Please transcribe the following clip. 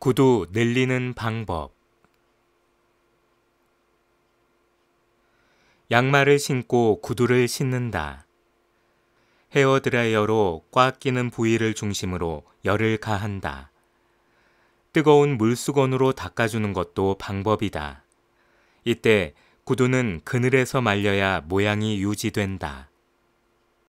구두 늘리는 방법 양말을 신고 구두를 신는다. 헤어드라이어로 꽉 끼는 부위를 중심으로 열을 가한다. 뜨거운 물수건으로 닦아주는 것도 방법이다. 이때 구두는 그늘에서 말려야 모양이 유지된다.